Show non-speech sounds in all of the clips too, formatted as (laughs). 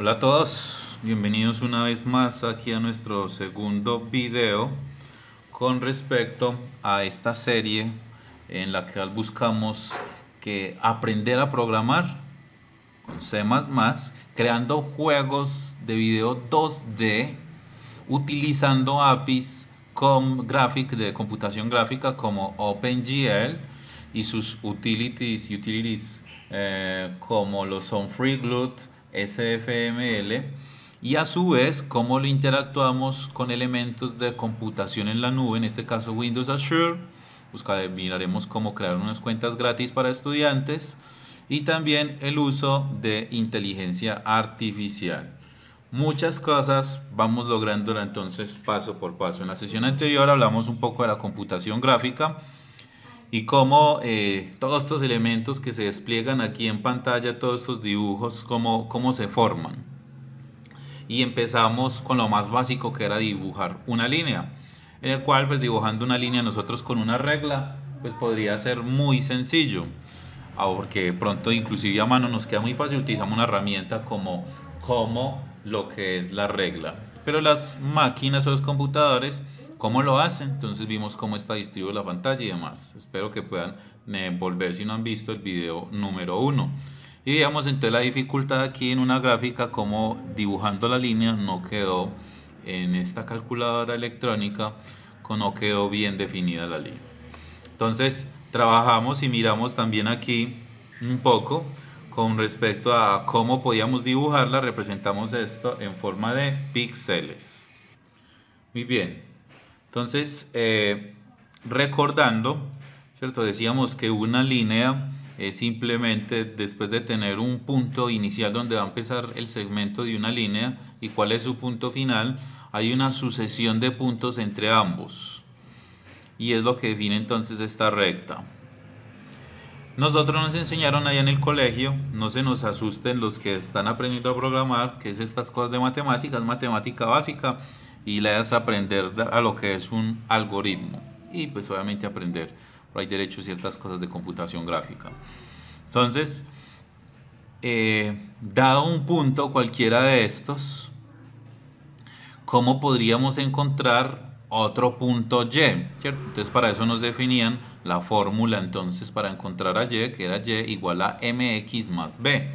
Hola a todos, bienvenidos una vez más aquí a nuestro segundo video con respecto a esta serie en la que buscamos que aprender a programar con C++, creando juegos de video 2D utilizando APIs con de computación gráfica como OpenGL y sus utilities, utilities eh, como lo son FreeGLUT, SFML y a su vez cómo lo interactuamos con elementos de computación en la nube, en este caso Windows Azure. Buscaré, miraremos cómo crear unas cuentas gratis para estudiantes y también el uso de inteligencia artificial. Muchas cosas vamos logrando entonces paso por paso. En la sesión anterior hablamos un poco de la computación gráfica, y cómo eh, todos estos elementos que se despliegan aquí en pantalla, todos estos dibujos, cómo, cómo se forman. Y empezamos con lo más básico que era dibujar una línea, en el cual pues dibujando una línea nosotros con una regla pues podría ser muy sencillo, ah, porque pronto inclusive a mano nos queda muy fácil, utilizamos una herramienta como, como lo que es la regla. Pero las máquinas o los computadores ¿Cómo lo hace? Entonces vimos cómo está distribuida la pantalla y demás. Espero que puedan eh, volver si no han visto el video número 1. Y digamos entonces la dificultad aquí en una gráfica como dibujando la línea no quedó en esta calculadora electrónica, no quedó bien definida la línea. Entonces trabajamos y miramos también aquí un poco con respecto a cómo podíamos dibujarla, representamos esto en forma de píxeles. Muy bien, entonces, eh, recordando, ¿cierto? Decíamos que una línea es simplemente después de tener un punto inicial donde va a empezar el segmento de una línea y cuál es su punto final, hay una sucesión de puntos entre ambos. Y es lo que define entonces esta recta. Nosotros nos enseñaron allá en el colegio, no se nos asusten los que están aprendiendo a programar, que es estas cosas de matemáticas, matemática básica, y le das a aprender a lo que es un algoritmo y pues obviamente aprender por ahí derecho ciertas cosas de computación gráfica. Entonces, eh, dado un punto cualquiera de estos, ¿cómo podríamos encontrar otro punto Y? Entonces, para eso nos definían la fórmula entonces para encontrar a Y, que era Y igual a mx más b,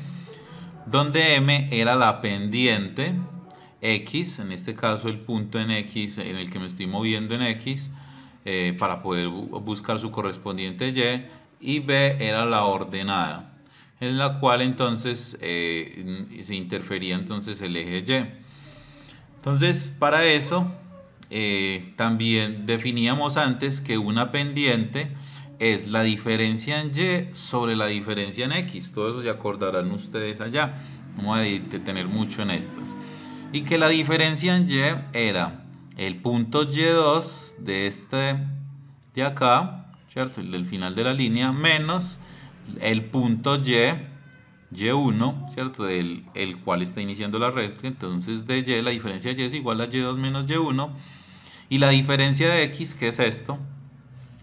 donde m era la pendiente X, en este caso el punto en X en el que me estoy moviendo en X, eh, para poder buscar su correspondiente Y, y B era la ordenada, en la cual entonces eh, se interfería entonces el eje Y. Entonces, para eso, eh, también definíamos antes que una pendiente es la diferencia en Y sobre la diferencia en X. Todo eso se acordarán ustedes allá. Vamos a tener mucho en estas y que la diferencia en y era el punto y2 de este de acá, ¿cierto? El del final de la línea, menos el punto y, y1, ¿cierto? Del, el cual está iniciando la red. Entonces de y, la diferencia de y es igual a y2 menos y1. Y la diferencia de x, que es esto,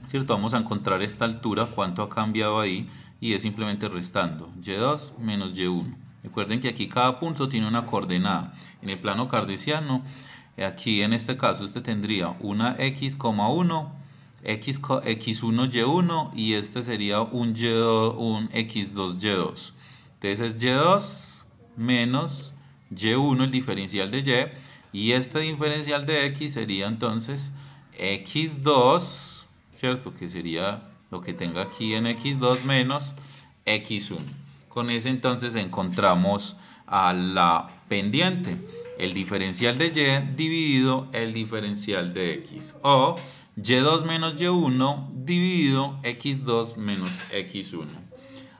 ¿cierto? Vamos a encontrar esta altura, cuánto ha cambiado ahí, y es simplemente restando y2 menos y1. Recuerden que aquí cada punto tiene una coordenada. En el plano cartesiano, aquí en este caso usted tendría una x,1, x, x1, y1 y este sería un, y un x2, y2. Entonces es y2 menos y1, el diferencial de y, y este diferencial de x sería entonces x2, ¿cierto? Que sería lo que tenga aquí en x2 menos x1. Con ese entonces encontramos a la pendiente, el diferencial de y dividido el diferencial de x. O y2 menos y1 dividido x2 menos x1.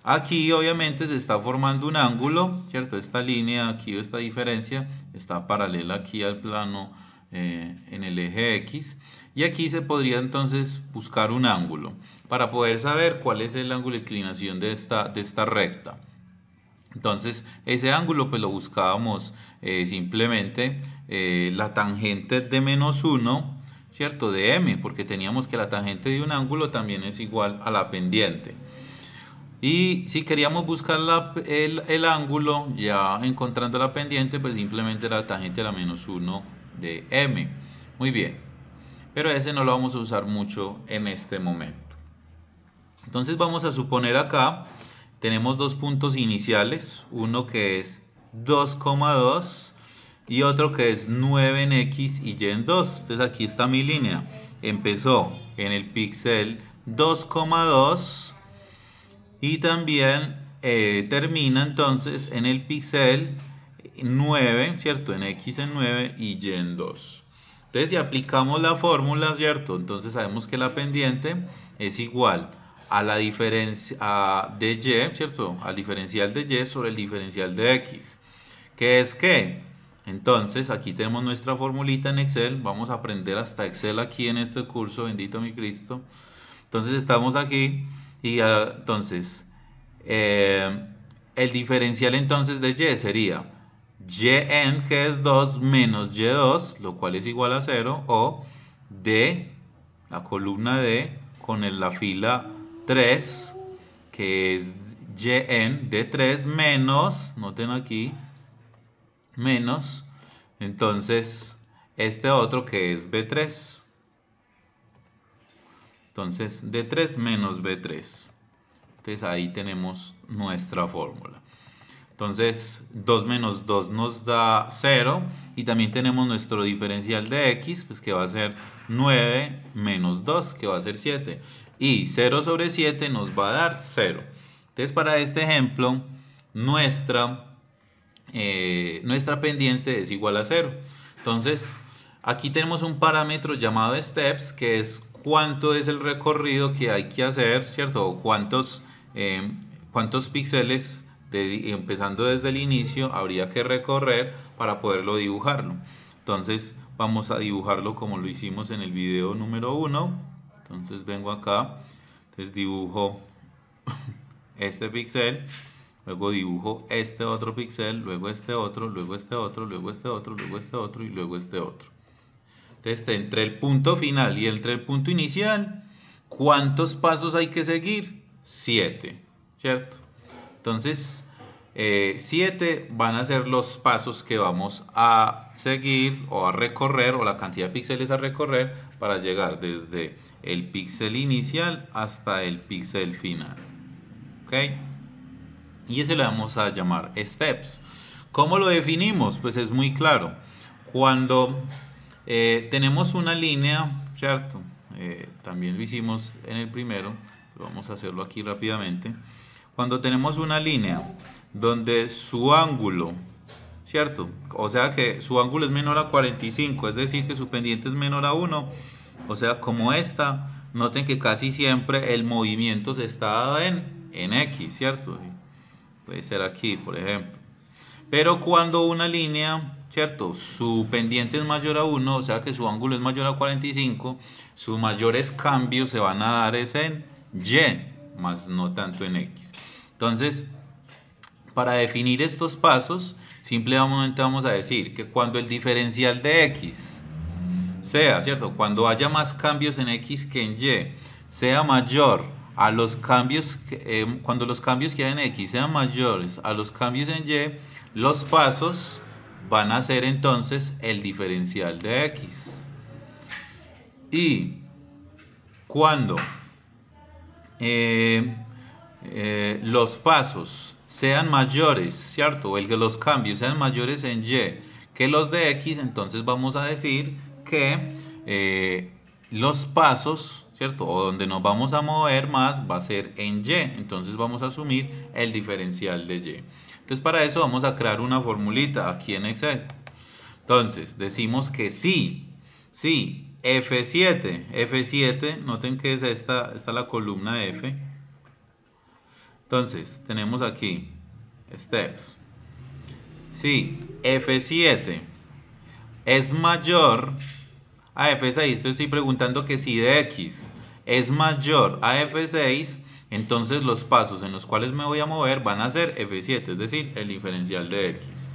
Aquí obviamente se está formando un ángulo, ¿cierto? Esta línea aquí, esta diferencia, está paralela aquí al plano eh, en el eje X y aquí se podría entonces buscar un ángulo para poder saber cuál es el ángulo de inclinación de esta, de esta recta. Entonces ese ángulo pues lo buscábamos eh, simplemente eh, la tangente de menos 1, ¿cierto? De m, porque teníamos que la tangente de un ángulo también es igual a la pendiente. Y si queríamos buscar el, el, ángulo, ya encontrando la pendiente, pues simplemente la tangente de la menos 1 de M. Muy bien, pero ese no lo vamos a usar mucho en este momento. Entonces vamos a suponer acá, tenemos dos puntos iniciales, uno que es 2,2 y otro que es 9 en X y Y en 2. Entonces aquí está mi línea, empezó en el píxel 2,2 y también eh, termina entonces en el píxel 9, ¿cierto? En X en 9 y Y en 2. Entonces, si aplicamos la fórmula, ¿cierto? Entonces sabemos que la pendiente es igual a la diferencia de Y, ¿cierto? Al diferencial de Y sobre el diferencial de X. ¿Qué es qué? Entonces, aquí tenemos nuestra formulita en Excel. Vamos a aprender hasta Excel aquí en este curso, bendito mi Cristo. Entonces, estamos aquí y ah, entonces... Eh, el diferencial entonces de y sería yn que es 2 menos y2, lo cual es igual a 0, o d, la columna d, con la fila 3, que es yn d 3 menos, noten aquí, menos, entonces este otro que es b3. Entonces, d3 menos b3. Entonces ahí tenemos nuestra fórmula. Entonces 2 menos 2 nos da 0 y también tenemos nuestro diferencial de x, pues que va a ser 9 menos 2, que va a ser 7. Y 0 sobre 7 nos va a dar 0. Entonces para este ejemplo, nuestra, eh, nuestra pendiente es igual a 0. Entonces aquí tenemos un parámetro llamado steps, que es cuánto es el recorrido que hay que hacer, ¿cierto? O cuántos, eh, cuántos píxeles empezando desde el inicio, habría que recorrer para poderlo dibujarlo. Entonces vamos a dibujarlo como lo hicimos en el video número 1. Entonces vengo acá, entonces dibujo (laughs) este pixel, luego dibujo este otro pixel, luego este otro, luego este otro, luego este otro, luego este otro y luego este otro. Entonces entre el punto final y entre el punto inicial, ¿cuántos pasos hay que seguir? 7, ¿cierto? Entonces, 7 eh, van a ser los pasos que vamos a seguir o a recorrer o la cantidad de píxeles a recorrer para llegar desde el píxel inicial hasta el píxel final. ¿Ok? Y ese le vamos a llamar steps. ¿Cómo lo definimos? Pues es muy claro. Cuando eh, tenemos una línea, ¿cierto? Eh, también lo hicimos en el primero, vamos a hacerlo aquí rápidamente. Cuando tenemos una línea donde su ángulo, ¿cierto? O sea que su ángulo es menor a 45, es decir, que su pendiente es menor a 1, o sea, como esta, noten que casi siempre el movimiento se está en, en X, ¿cierto? Puede ser aquí, por ejemplo. Pero cuando una línea, ¿cierto? Su pendiente es mayor a 1, o sea que su ángulo es mayor a 45, sus mayores cambios se van a dar es en Y, más no tanto en X. Entonces, para definir estos pasos, simplemente vamos a decir que cuando el diferencial de x sea, ¿cierto? Cuando haya más cambios en x que en y, sea mayor a los cambios, eh, cuando los cambios que hay en x sean mayores a los cambios en y, los pasos van a ser entonces el diferencial de x. Y cuando eh, eh, los pasos sean mayores, ¿cierto? El que los cambios sean mayores en Y que los de X, entonces vamos a decir que eh, los pasos, ¿cierto? O donde nos vamos a mover más va a ser en Y. Entonces vamos a asumir el diferencial de Y. Entonces para eso vamos a crear una formulita aquí en Excel. Entonces decimos que sí, sí, F7. F7, noten que es esta, esta la columna F entonces, tenemos aquí steps. Si F7 es mayor a F6, estoy preguntando que si de X es mayor a F6, entonces los pasos en los cuales me voy a mover van a ser F7, es decir, el diferencial de X.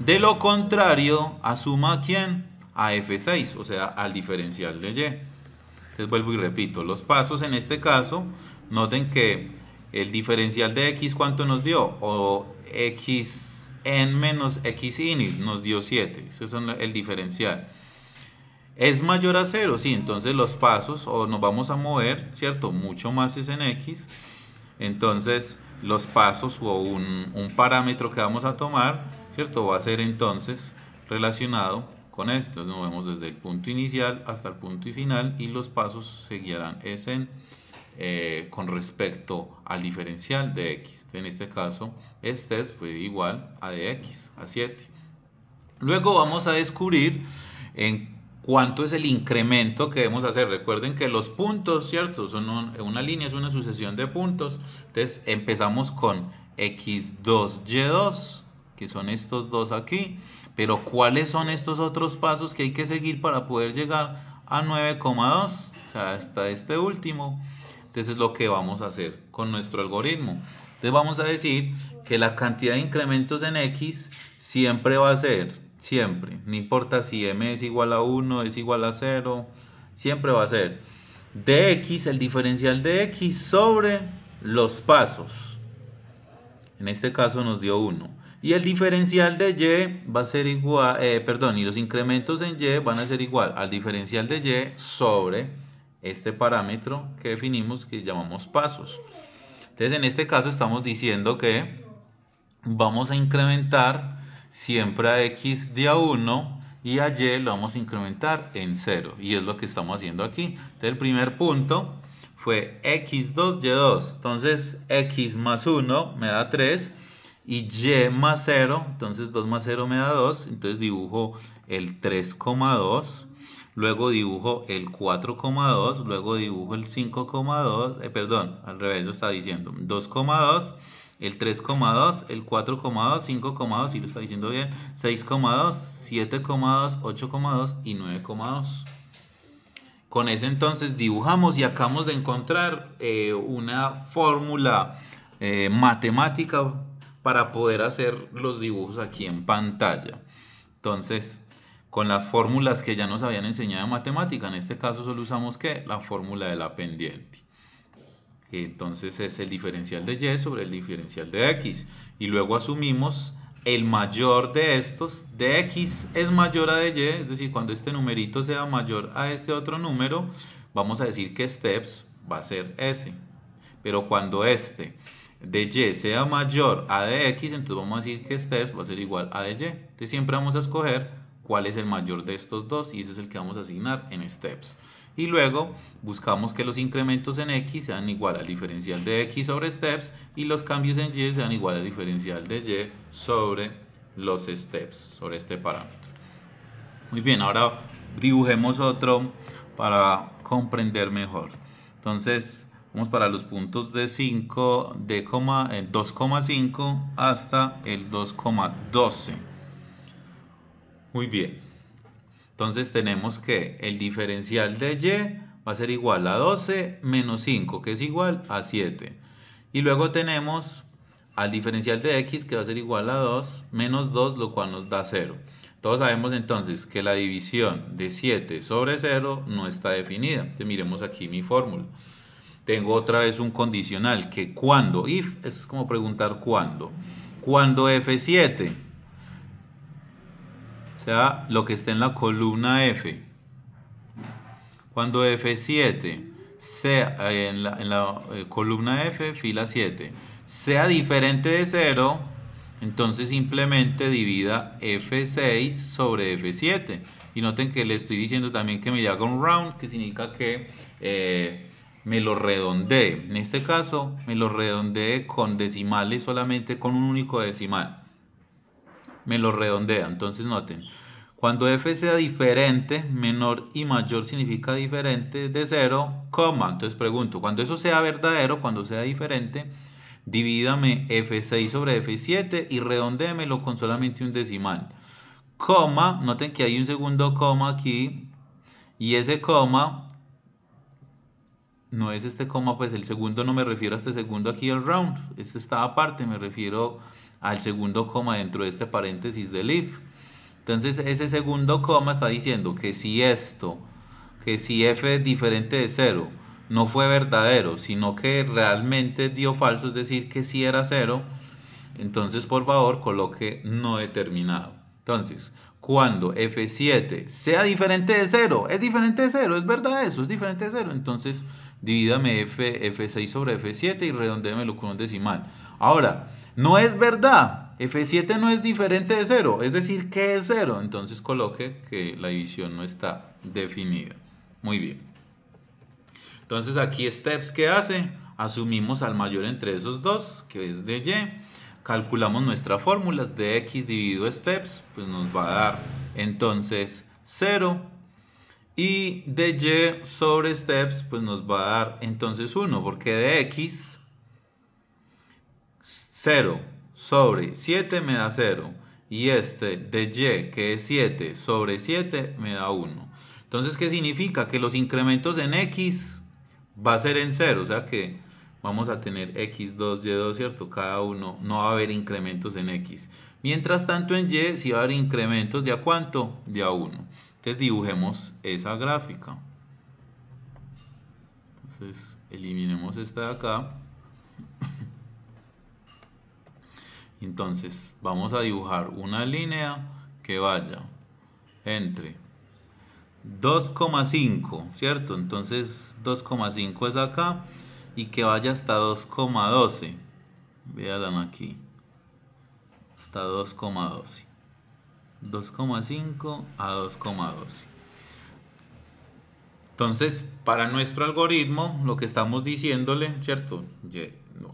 De lo contrario, asuma a quién? A F6, o sea, al diferencial de Y. Entonces vuelvo y repito, los pasos en este caso, noten que el diferencial de x cuánto nos dio o x n menos x init nos dio 7 ese es el diferencial es mayor a 0 sí entonces los pasos o nos vamos a mover cierto mucho más es en x entonces los pasos o un, parámetro que vamos a tomar cierto va a ser entonces relacionado con esto nos vemos desde el punto inicial hasta el punto final y los pasos seguirán es en eh, con respecto al diferencial de x. En este caso, este es pues, igual a dx, a 7. Luego vamos a descubrir en cuánto es el incremento que debemos hacer. Recuerden que los puntos, ¿cierto? Son una línea, es una sucesión de puntos. Entonces empezamos con x2, y2, que son estos dos aquí. Pero ¿cuáles son estos otros pasos que hay que seguir para poder llegar a 9,2? O sea, hasta este último es lo que vamos a hacer con nuestro algoritmo. Entonces vamos a decir que la cantidad de incrementos en X siempre va a ser, siempre, no importa si M es igual a 1, es igual a 0, siempre va a ser dx, el diferencial de x sobre los pasos. En este caso nos dio 1. Y el diferencial de y va a ser igual, eh, perdón, y los incrementos en y van a ser igual al diferencial de y sobre este parámetro que definimos que llamamos pasos. Entonces en este caso estamos diciendo que vamos a incrementar siempre a x de a 1 y a y lo vamos a incrementar en 0 y es lo que estamos haciendo aquí. Entonces el primer punto fue x2, y2, entonces x más 1 me da 3 y y más 0, entonces 2 más 0 me da 2, entonces dibujo el 3,2 luego dibujo el 4,2, luego dibujo el 5,2, eh, perdón, al revés lo está diciendo, 2,2, el 3,2, el 4,2, 5,2, si lo está diciendo bien, 6,2, 7,2, 8,2 y 9,2. Con eso entonces dibujamos y acabamos de encontrar eh, una fórmula eh, matemática para poder hacer los dibujos aquí en pantalla. Entonces, con las fórmulas que ya nos habían enseñado en matemática. En este caso solo usamos que la fórmula de la pendiente. Que entonces es el diferencial de y sobre el diferencial de x. Y luego asumimos el mayor de estos, de x es mayor a de y, es decir, cuando este numerito sea mayor a este otro número, vamos a decir que steps va a ser s. Pero cuando este de y sea mayor a de x, entonces vamos a decir que steps va a ser igual a de y. Entonces siempre vamos a escoger cuál es el mayor de estos dos y ese es el que vamos a asignar en steps. Y luego buscamos que los incrementos en x sean igual al diferencial de x sobre steps y los cambios en y sean igual al diferencial de y sobre los steps, sobre este parámetro. Muy bien, ahora dibujemos otro para comprender mejor. Entonces, vamos para los puntos de 5, de 2,5 eh, hasta el 2,12. Muy bien. Entonces tenemos que el diferencial de y va a ser igual a 12 menos 5, que es igual a 7. Y luego tenemos al diferencial de x, que va a ser igual a 2, menos 2, lo cual nos da 0. Todos sabemos entonces que la división de 7 sobre 0 no está definida. miremos aquí mi fórmula. Tengo otra vez un condicional que cuando, if es como preguntar cuándo. Cuando f7 sea, lo que esté en la columna F. Cuando F7 sea eh, en la, eh, columna F, fila 7, sea diferente de 0, entonces simplemente divida F6 sobre F7. Y noten que le estoy diciendo también que me haga un round, que significa que eh, me lo redondee. En este caso, me lo redondee con decimales solamente con un único decimal me lo redondea. Entonces noten, cuando f sea diferente, menor y mayor significa diferente de 0, coma. Entonces pregunto, cuando eso sea verdadero, cuando sea diferente, divídame f6 sobre f7 y redondémelo con solamente un decimal. Coma, noten que hay un segundo coma aquí y ese coma no es este coma, pues el segundo no me refiero a este segundo aquí el round, este está aparte, me refiero al segundo coma dentro de este paréntesis del if. Entonces ese segundo coma está diciendo que si esto, que si f es diferente de 0 no fue verdadero, sino que realmente dio falso, es decir, que si era 0, entonces por favor coloque no determinado. Entonces, cuando f7 sea diferente de 0, es diferente de 0, es verdad eso, es diferente de 0, entonces divídame f, f6 sobre f7 y redondémelo con un decimal. Ahora, no es verdad. F7 no es diferente de 0. Es decir, que es 0? Entonces coloque que la división no está definida. Muy bien. Entonces aquí steps que hace. Asumimos al mayor entre esos dos, que es de y. Calculamos nuestra fórmula, de x dividido steps, pues nos va a dar entonces 0 y de y sobre steps pues nos va a dar entonces 1 porque de x 0 sobre 7 me da 0 y este de y que es 7 sobre 7 me da 1. Entonces, ¿qué significa? Que los incrementos en x va a ser en 0, o sea que vamos a tener x2, y2, ¿cierto? Cada uno no va a haber incrementos en x. Mientras tanto en y sí va a haber incrementos de a cuánto? De a 1. Entonces dibujemos esa gráfica. Entonces eliminemos esta de acá. Entonces vamos a dibujar una línea que vaya entre 2,5, ¿cierto? Entonces 2,5 es acá y que vaya hasta 2,12. Vean aquí. Hasta 2,12. 2,5 a 2,12. Entonces, para nuestro algoritmo, lo que estamos diciéndole, ¿cierto?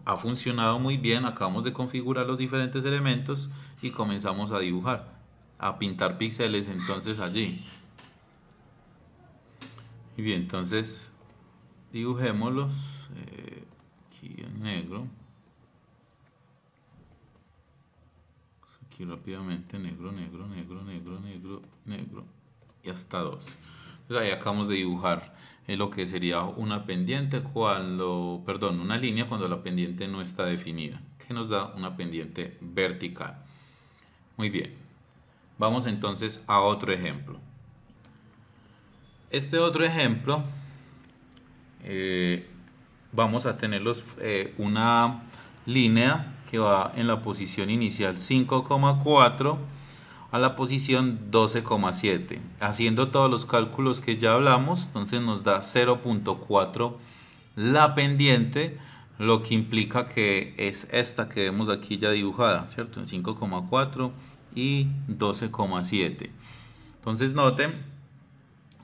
Ha funcionado muy bien, acabamos de configurar los diferentes elementos y comenzamos a dibujar, a pintar píxeles entonces allí. Y bien, entonces dibujémoslos eh, aquí en negro. Pues aquí rápidamente negro, negro, negro, negro, negro, negro y hasta 12. Pues ahí acabamos de dibujar eh, lo que sería una pendiente cuando, perdón, una línea cuando la pendiente no está definida, que nos da una pendiente vertical. Muy bien, vamos entonces a otro ejemplo. Este otro ejemplo, eh, vamos a tener eh, una línea que va en la posición inicial 5,4 a la posición 12,7. Haciendo todos los cálculos que ya hablamos, entonces nos da 0.4 la pendiente, lo que implica que es esta que vemos aquí ya dibujada, ¿cierto? En 5,4 y 12,7. Entonces noten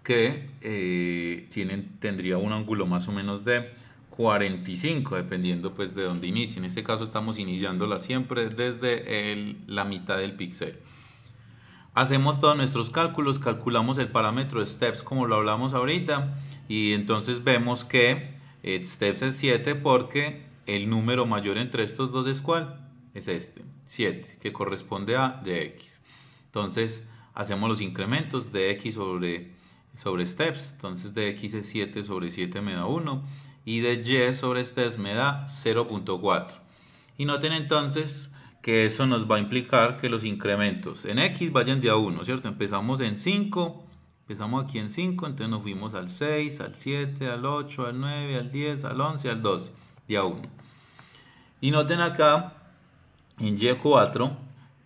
que eh, tendría un ángulo más o menos de 45, dependiendo pues de dónde inicie. En este caso estamos iniciándola siempre desde la mitad del píxel hacemos todos nuestros cálculos, calculamos el parámetro steps como lo hablamos ahorita y entonces vemos que eh, steps es 7 porque el número mayor entre estos dos es cuál? Es este, 7, que corresponde a dx. Entonces hacemos los incrementos de x sobre, steps, entonces dx es 7 sobre 7 me da 1 y de sobre steps me da 0.4. Y noten entonces que eso nos va a implicar que los incrementos en x vayan de a 1, ¿cierto? Empezamos en 5, empezamos aquí en 5, entonces nos fuimos al 6, al 7, al 8, al 9, al 10, al 11, al 12, de a 1. Y noten acá en Y4,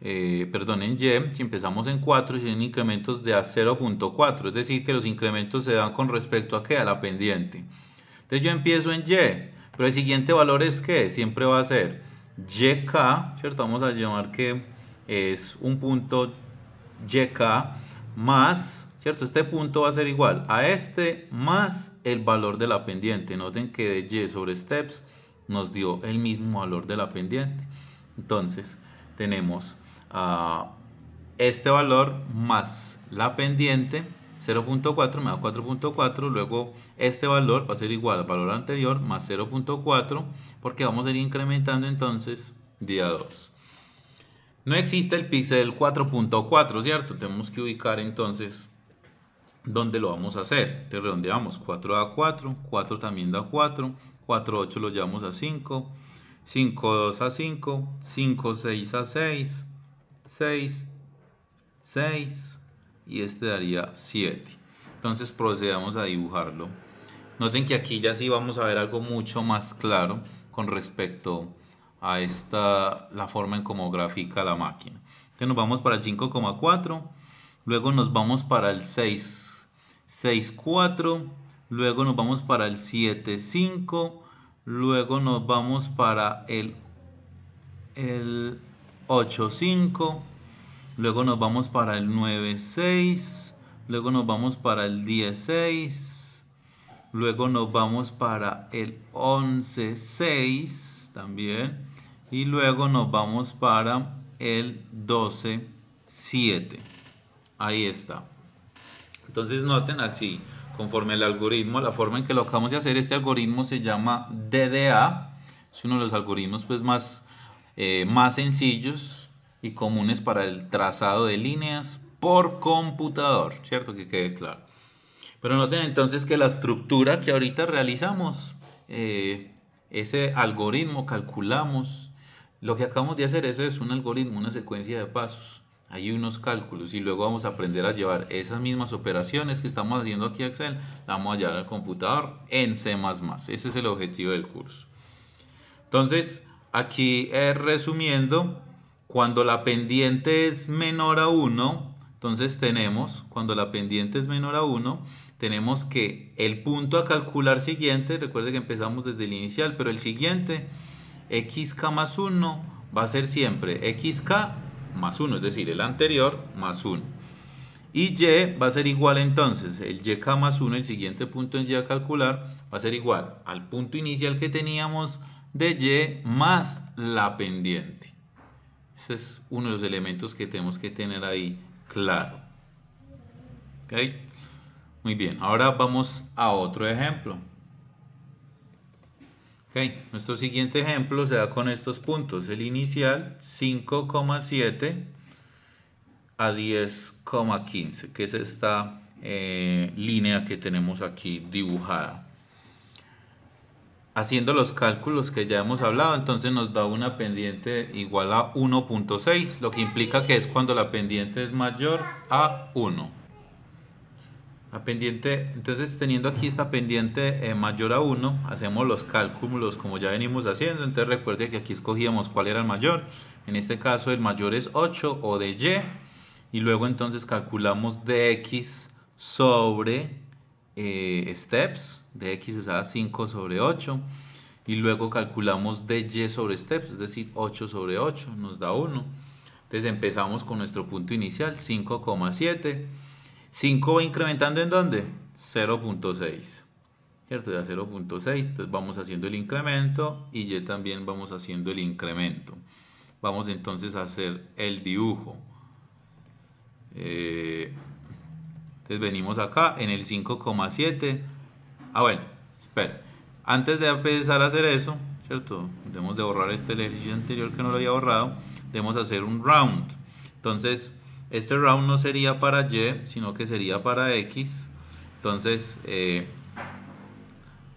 eh, perdón, en Y, si empezamos en 4, tienen incrementos de a 0.4, es decir, que los incrementos se dan con respecto a qué? A la pendiente. Entonces yo empiezo en Y, pero el siguiente valor es que siempre va a ser YK, ¿cierto? Vamos a llamar que es un punto YK más, ¿cierto? Este punto va a ser igual a este más el valor de la pendiente. Noten que de Y sobre steps nos dio el mismo valor de la pendiente. Entonces tenemos ah, este valor más la pendiente 0.4 me da 4.4, luego este valor va a ser igual al valor anterior más 0.4 porque vamos a ir incrementando entonces día 2. No existe el píxel 4.4, ¿cierto? Tenemos que ubicar entonces dónde lo vamos a hacer. te redondeamos 4 a 4, 4 también da 4, 4 8 lo llevamos a 5, 5 2 a 5, 5 6 a 6, 6, 6, y este daría 7. Entonces procedamos a dibujarlo. Noten que aquí ya sí vamos a ver algo mucho más claro con respecto a esta, la forma en cómo grafica la máquina. Entonces nos vamos para el 5,4, luego nos vamos para el 6, 6,4, luego nos vamos para el 7,5, luego nos vamos para el, el 8,5, Luego nos vamos para el 9,6. Luego nos vamos para el 16. Luego nos vamos para el 11,6 también. Y luego nos vamos para el 12,7. Ahí está. Entonces noten así, conforme el algoritmo, la forma en que lo acabamos de hacer, este algoritmo se llama DDA. Es uno de los algoritmos pues, más, eh, más sencillos y comunes para el trazado de líneas por computador, ¿cierto? Que quede claro. Pero noten entonces que la estructura que ahorita realizamos, eh, ese algoritmo calculamos, lo que acabamos de hacer, ese es un algoritmo, una secuencia de pasos. Hay unos cálculos y luego vamos a aprender a llevar esas mismas operaciones que estamos haciendo aquí a Excel, la vamos a llevar al computador en C++. Ese es el objetivo del curso. Entonces, aquí eh, resumiendo, cuando la pendiente es menor a 1, entonces tenemos, cuando la pendiente es menor a 1, tenemos que el punto a calcular siguiente, recuerde que empezamos desde el inicial, pero el siguiente, xk más 1, va a ser siempre xk más 1, es decir, el anterior más 1. Y y va a ser igual entonces, el yk más 1, el siguiente punto en y a calcular, va a ser igual al punto inicial que teníamos de y más la pendiente. Ese es uno de los elementos que tenemos que tener ahí claro. Muy bien, ahora vamos a otro ejemplo. nuestro siguiente ejemplo se da con estos puntos. El inicial 5,7 a 10,15, que es esta eh, línea que tenemos aquí dibujada haciendo los cálculos que ya hemos hablado, entonces nos da una pendiente igual a 1.6, lo que implica que es cuando la pendiente es mayor a 1. La pendiente, entonces teniendo aquí esta pendiente eh, mayor a 1, hacemos los cálculos como ya venimos haciendo, entonces recuerde que aquí escogíamos cuál era el mayor, en este caso el mayor es 8 o de y, y luego entonces calculamos dx sobre eh, steps de x es a 5 sobre 8 y luego calculamos de y sobre steps, es decir, 8 sobre 8 nos da 1. Entonces empezamos con nuestro punto inicial, 5,7. 5 va incrementando en donde? 0.6. ¿Cierto? Ya 0.6. Entonces vamos haciendo el incremento y y también vamos haciendo el incremento. Vamos entonces a hacer el dibujo. Eh, entonces venimos acá en el 5,7. Ah, bueno, espera. Antes de empezar a hacer eso, ¿cierto? Debemos de borrar este ejercicio anterior que no lo había borrado. Debemos hacer un round. Entonces, este round no sería para Y, sino que sería para X. Entonces, eh,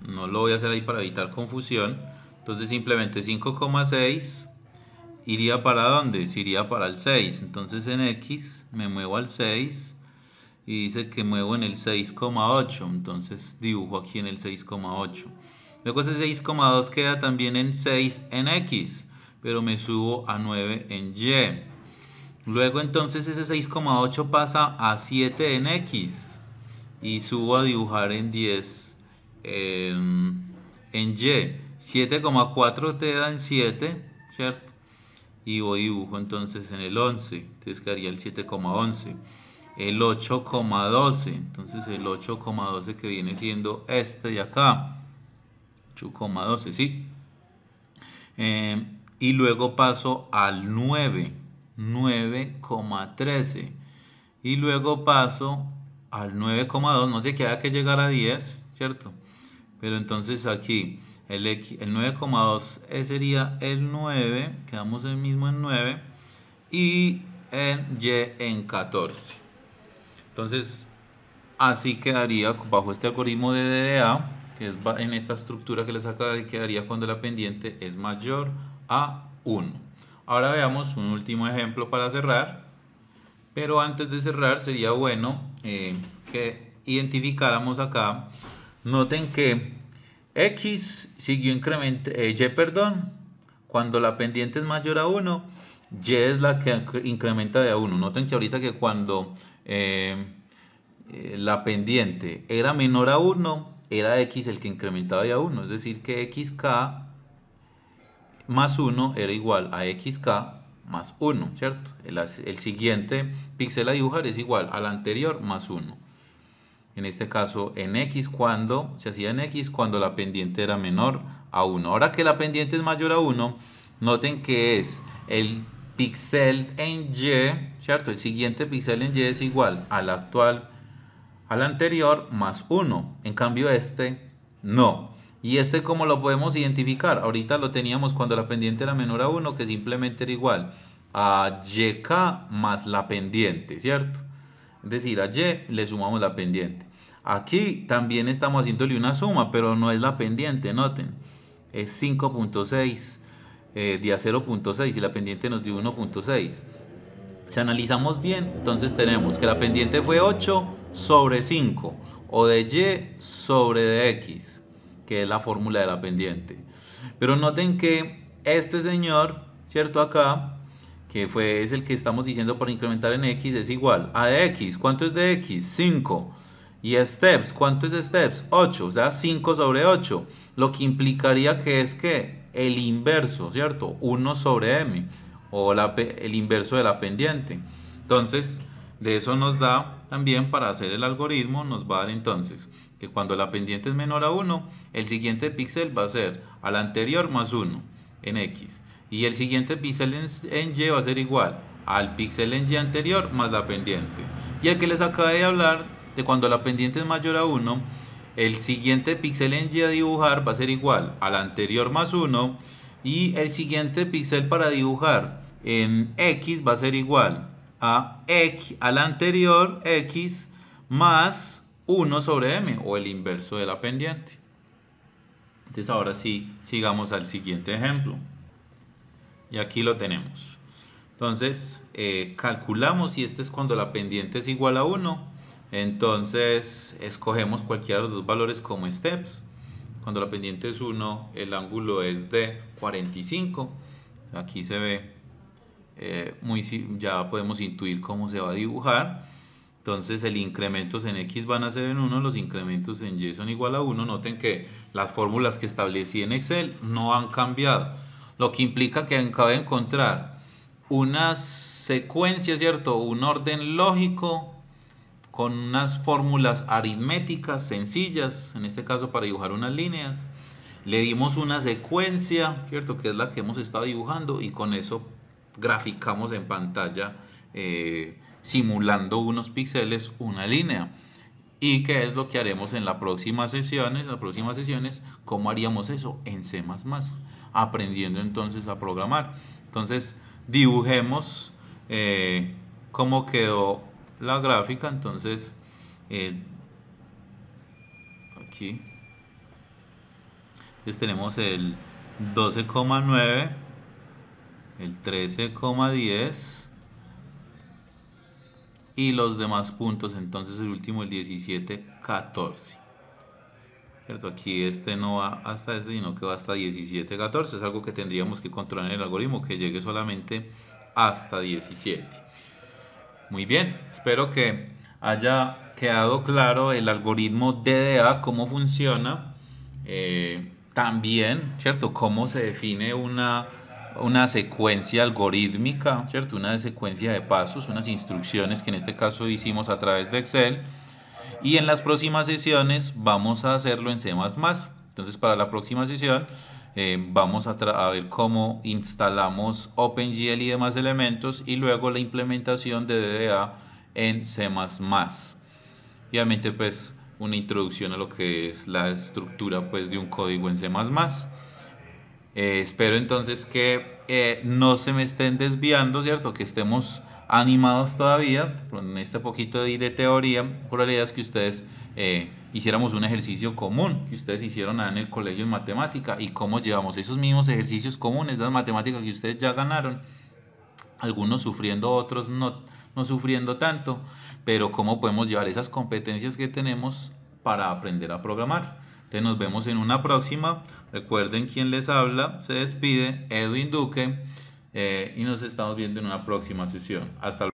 no lo voy a hacer ahí para evitar confusión. Entonces, simplemente 5,6 iría para dónde? iría para el 6. Entonces, en X me muevo al 6 y dice que muevo en el 6,8 entonces dibujo aquí en el 6,8 luego ese 6,2 queda también en 6 en X pero me subo a 9 en Y luego entonces ese 6,8 pasa a 7 en X y subo a dibujar en 10 en, Y 7,4 te da en 7 ¿cierto? y voy dibujo entonces en el 11 entonces quedaría el 7,11 el 8,12. Entonces el 8,12 que viene siendo este de acá. 8,12, ¿sí? Eh, y luego paso al 9, 9,13. Y luego paso al 9,2. No sé que haya que llegar a 10, ¿cierto? Pero entonces aquí el, el 9,2 eh, sería el 9. Quedamos el mismo en 9. Y en Y en 14. Entonces, así quedaría bajo este algoritmo de DDA, que es en esta estructura que les acabo de quedaría cuando la pendiente es mayor a 1. Ahora veamos un último ejemplo para cerrar, pero antes de cerrar sería bueno eh, que identificáramos acá, noten que x siguió incrementando... Eh, y perdón, cuando la pendiente es mayor a 1, y es la que incrementa de a 1. Noten que ahorita que cuando Em, eh, la pendiente era menor a 1, era x el que incrementaba y a 1, es decir que xk más 1 era igual a xk más 1, ¿cierto? El, el, siguiente píxel a dibujar es igual al anterior más 1. En este caso, en x cuando, se hacía en x cuando la pendiente era menor a 1. Ahora que la pendiente es mayor a 1, noten que es el pixel en Y, ¿cierto? El siguiente pixel en Y es igual al actual, al anterior, más 1. En cambio, este no. ¿Y este cómo lo podemos identificar? Ahorita lo teníamos cuando la pendiente era menor a 1, que simplemente era igual a YK más la pendiente, ¿cierto? Es decir, a Y le sumamos la pendiente. Aquí también estamos haciéndole una suma, pero no es la pendiente, noten. Es 5.6 eh, día 0.6 y la pendiente nos dio 1.6. Si analizamos bien, entonces tenemos que la pendiente fue 8 sobre 5 o de y sobre de x, que es la fórmula de la pendiente. Pero noten que este señor, ¿cierto? Acá, que fue, es el que estamos diciendo por incrementar en x, es igual a de x. ¿Cuánto es de x? 5. Y steps, ¿cuánto es steps? 8, o sea, 5 sobre 8. Lo que implicaría que es que el inverso, ¿cierto? 1 sobre m, o el inverso de la pendiente. Entonces, de eso nos da también para hacer el algoritmo, nos va a dar entonces que cuando la pendiente es menor a 1, el siguiente píxel va a ser al anterior más 1 en x. Y el siguiente píxel en, y va a ser igual al píxel en y anterior más la pendiente. Y aquí les acabo de hablar de cuando la pendiente es mayor a 1, el siguiente píxel en Y a dibujar va a ser igual al anterior más 1 y el siguiente píxel para dibujar en X va a ser igual a X al anterior X más 1 sobre M o el inverso de la pendiente. Entonces ahora sí, sigamos al siguiente ejemplo. Y aquí lo tenemos. Entonces, eh, calculamos si este es cuando la pendiente es igual a 1 entonces escogemos cualquiera de los dos valores como steps. Cuando la pendiente es 1, el ángulo es de 45. Aquí se ve, eh, muy, ya podemos intuir cómo se va a dibujar. Entonces el incrementos en x van a ser en 1, los incrementos en y son igual a 1. Noten que las fórmulas que establecí en Excel no han cambiado. Lo que implica que acabo de encontrar una secuencia, ¿cierto? Un orden lógico con unas fórmulas aritméticas sencillas, en este caso para dibujar unas líneas. Le dimos una secuencia, ¿cierto? Que es la que hemos estado dibujando y con eso graficamos en pantalla eh, simulando unos píxeles una línea. Y qué es lo que haremos en las próximas sesiones, en las próximas sesiones, cómo haríamos eso en C++, aprendiendo entonces a programar. Entonces, dibujemos eh, cómo quedó la gráfica entonces eh, aquí tenemos el 12,9 el 13,10 y los demás puntos entonces el último el 17,14 ¿Cierto? Aquí este no va hasta este, sino que va hasta 17,14 Es algo que tendríamos que controlar en el algoritmo, que llegue solamente hasta 17. Muy bien, espero que haya quedado claro el algoritmo DDA, cómo funciona. Eh, también, ¿cierto? Cómo se define una, una secuencia algorítmica, ¿cierto? Una secuencia de pasos, unas instrucciones que en este caso hicimos a través de Excel. Y en las próximas sesiones vamos a hacerlo en C++. Entonces, para la próxima sesión eh, vamos a, ver cómo instalamos OpenGL y demás elementos y luego la implementación de DDA en C++. obviamente pues una introducción a lo que es la estructura pues de un código en C++. Eh, espero entonces que eh, no se me estén desviando, ¿cierto? Que estemos animados todavía con este poquito de, de teoría. Por la idea es que ustedes eh, hiciéramos un ejercicio común que ustedes hicieron en el colegio en matemática y cómo llevamos esos mismos ejercicios comunes, las matemáticas que ustedes ya ganaron, algunos sufriendo, otros no, no sufriendo tanto, pero cómo podemos llevar esas competencias que tenemos para aprender a programar. Entonces nos vemos en una próxima. Recuerden quién les habla. Se despide Edwin Duque eh, y nos estamos viendo en una próxima sesión. Hasta luego.